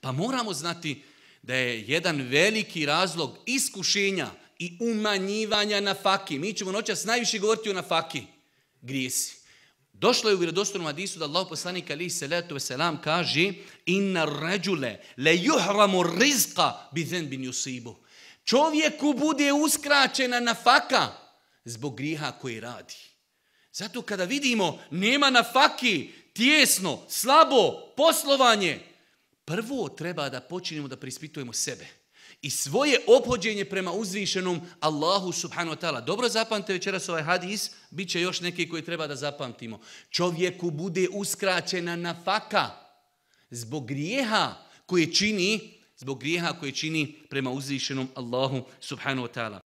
Pa moramo znati da je jedan veliki razlog iskušenja i umanjivanja na faki. Mi ćemo noćas najviše govoriti o na faki grijesi. Došlo je u vjerodostornom hadisu da Allah poslanik alaihi salatu wasalam kaže inna ređule le juhramu rizka bi zen bin yusibu. Čovjeku bude uskraćena nafaka zbog griha koji radi. Zato kada vidimo nema nafaki, tjesno, slabo, poslovanje, prvo treba da počinimo da prispitujemo sebe i svoje opođenje prema uzvišenom Allahu subhanu wa ta'ala. Dobro zapamte večeras ovaj hadis, bit će još neki koji treba da zapamtimo. Čovjeku bude uskraćena nafaka zbog grijeha koje čini zbog grijeha koje čini prema uzvišenom Allahu subhanu wa ta'ala.